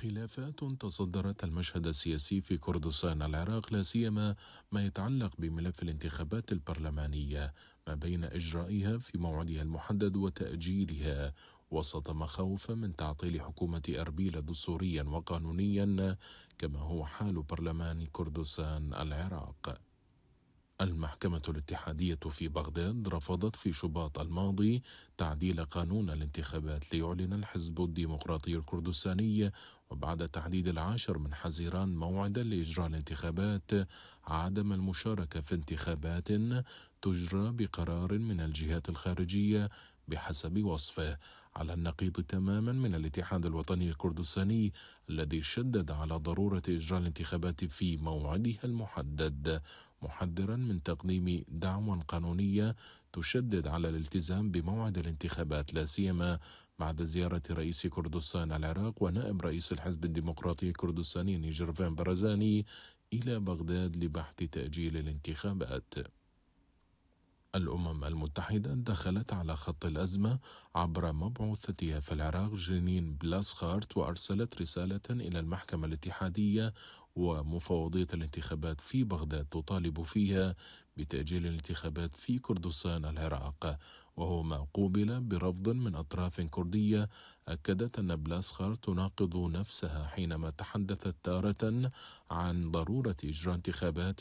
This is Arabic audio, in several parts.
خلافات تصدرت المشهد السياسي في كردستان العراق لا سيما ما يتعلق بملف الانتخابات البرلمانيه ما بين اجرائها في موعدها المحدد وتاجيلها وسط مخاوف من تعطيل حكومه اربيل دستوريا وقانونيا كما هو حال برلمان كردستان العراق المحكمة الاتحادية في بغداد رفضت في شباط الماضي تعديل قانون الانتخابات ليعلن الحزب الديمقراطي الكردستاني وبعد تحديد العاشر من حزيران موعدا لإجراء الانتخابات عدم المشاركة في انتخابات تجرى بقرار من الجهات الخارجية بحسب وصفه على النقيض تماما من الاتحاد الوطني الكردستاني الذي شدد على ضرورة إجراء الانتخابات في موعدها المحدد محذرا من تقديم دعوى قانونية تشدد على الالتزام بموعد الانتخابات لا سيما بعد زيارة رئيس كردستان العراق ونائب رئيس الحزب الديمقراطي الكردستاني جرفان برزاني إلى بغداد لبحث تأجيل الانتخابات الأمم المتحدة دخلت على خط الأزمة عبر مبعوثتها في العراق جنين بلاسخارت وأرسلت رسالة إلى المحكمة الاتحادية ومفوضية الانتخابات في بغداد تطالب فيها بتأجيل الانتخابات في كردستان العراق وهو ما قوبل برفض من أطراف كردية أكدت أن بلاسخر تناقض نفسها حينما تحدثت تارة عن ضرورة إجراء انتخابات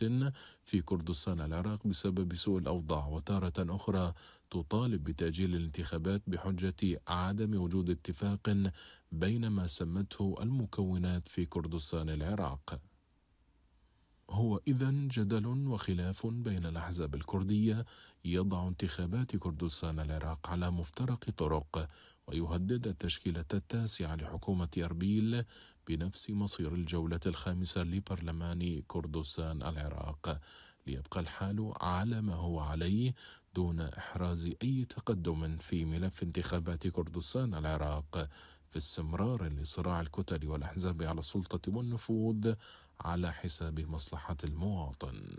في كردستان العراق بسبب سوء الأوضاع وتارة أخرى تطالب بتأجيل الانتخابات بحجة عدم وجود اتفاق بينما سمته المكونات في كردستان العراق هو إذا جدل وخلاف بين الأحزاب الكردية يضع انتخابات كردستان العراق على مفترق طرق ويهدد التشكيلة التاسعة لحكومة أربيل بنفس مصير الجولة الخامسة لبرلمان كردستان العراق ليبقى الحال على ما هو عليه دون إحراز أي تقدم في ملف انتخابات كردستان العراق في استمرار لصراع الكتل والأحزاب على السلطة والنفوذ على حساب مصلحة المواطن